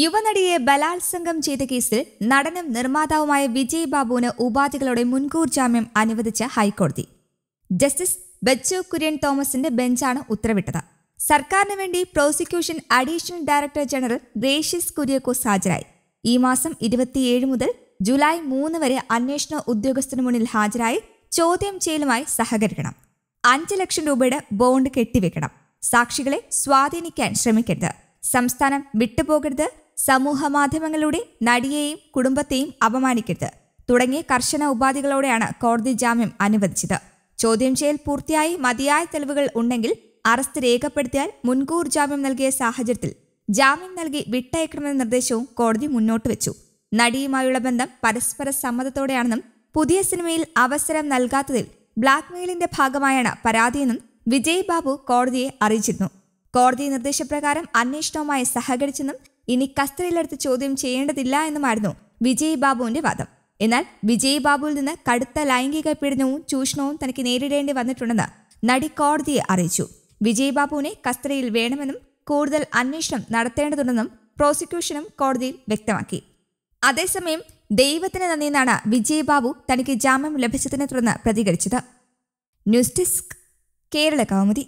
യുവനടിയെ ബലാത്സംഗം ചെയ്ത കേസിൽ നടനും നിർമ്മാതാവുമായ വിജയ് ബാബുവിന് ഉപാധികളോടെ മുൻകൂർ ജാമ്യം അനുവദിച്ച ഹൈക്കോടതി ജസ്റ്റിസ് ബച്ചു കുര്യൻ തോമസിന്റെ ബെഞ്ചാണ് ഉത്തരവിട്ടത് സർക്കാരിന് വേണ്ടി prosecution additional director general Gracious Kuriakose ഹാജരായി ഈ മാസം ഇരുപത്തിയേഴ് മുതൽ ജൂലൈ മൂന്ന് വരെ അന്വേഷണ ഉദ്യോഗസ്ഥന് മുന്നിൽ ഹാജരായി ചോദ്യം ചെയ്യലുമായി സഹകരിക്കണം അഞ്ച് ലക്ഷം രൂപയുടെ ബോണ്ട് കെട്ടിവെക്കണം സാക്ഷികളെ സ്വാധീനിക്കാൻ ശ്രമിക്കരുത് സംസ്ഥാനം വിട്ടുപോകരുത് സമൂഹ മാധ്യമങ്ങളിലൂടെ നടിയെയും കുടുംബത്തെയും അപമാനിക്കരുത് തുടങ്ങിയ കർശന ഉപാധികളോടെയാണ് കോടതി ജാമ്യം അനുവദിച്ചത് ചോദ്യം ചെയ്യൽ പൂർത്തിയായി മതിയായ തെളിവുകൾ ഉണ്ടെങ്കിൽ അറസ്റ്റ് രേഖപ്പെടുത്തിയാൽ മുൻകൂർ ജാമ്യം നൽകിയ സാഹചര്യത്തിൽ ജാമ്യം നൽകി വിട്ടയക്കണമെന്ന നിർദ്ദേശവും കോടതി മുന്നോട്ട് വെച്ചു നടിയുമായുള്ള ബന്ധം പരസ്പര സമ്മതത്തോടെയാണെന്നും പുതിയ സിനിമയിൽ അവസരം നൽകാത്തതിൽ ബ്ലാക്ക്മെയിലിന്റെ ഭാഗമായാണ് പരാതിയെന്നും വിജയ് ബാബു കോടതിയെ അറിയിച്ചിരുന്നു കോടതി നിർദ്ദേശപ്രകാരം അന്വേഷണവുമായി സഹകരിച്ചെന്നും ഇനി കസ്റ്റഡിയിലെടുത്ത് ചോദ്യം ചെയ്യേണ്ടതില്ല എന്നുമായിരുന്നു വിജയ് ബാബുവിന്റെ വാദം എന്നാൽ വിജയ് ബാബുവിൽ നിന്ന് കടുത്ത ലൈംഗിക പീഡനവും ചൂഷണവും തനിക്ക് നേരിടേണ്ടി വന്നിട്ടുണ്ടെന്ന് നടി കോടതിയെ അറിയിച്ചു വിജയ് ബാബുവിനെ കസ്റ്റഡിയിൽ വേണമെന്നും കൂടുതൽ അന്വേഷണം നടത്തേണ്ടതുണ്ടെന്നും പ്രോസിക്യൂഷനും കോടതിയിൽ വ്യക്തമാക്കി അതേസമയം ദൈവത്തിന് എന്നാണ് വിജയ് ബാബു തനിക്ക് ജാമ്യം ലഭിച്ചതിനെ തുടർന്ന് പ്രതികരിച്ചത് ന്യൂസ് ഡെസ്ക് കേരള കൗമുദി